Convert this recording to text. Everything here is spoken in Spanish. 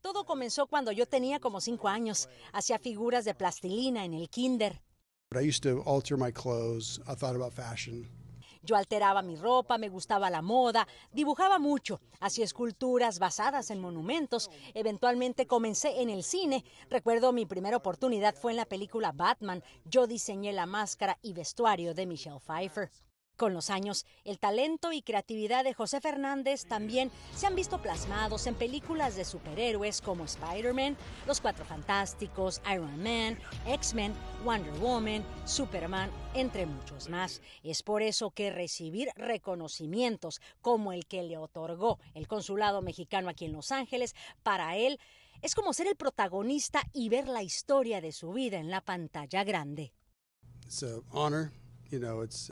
Todo comenzó cuando yo tenía como cinco años. Hacía figuras de plastilina en el kinder. Yo alteraba mi ropa, me gustaba la moda, dibujaba mucho, hacía esculturas basadas en monumentos. Eventualmente comencé en el cine. Recuerdo mi primera oportunidad fue en la película Batman. Yo diseñé la máscara y vestuario de Michelle Pfeiffer. Con los años, el talento y creatividad de José Fernández también se han visto plasmados en películas de superhéroes como Spider-Man, Los Cuatro Fantásticos, Iron Man, X-Men, Wonder Woman, Superman, entre muchos más. Es por eso que recibir reconocimientos como el que le otorgó el Consulado Mexicano aquí en Los Ángeles, para él es como ser el protagonista y ver la historia de su vida en la pantalla grande. honor.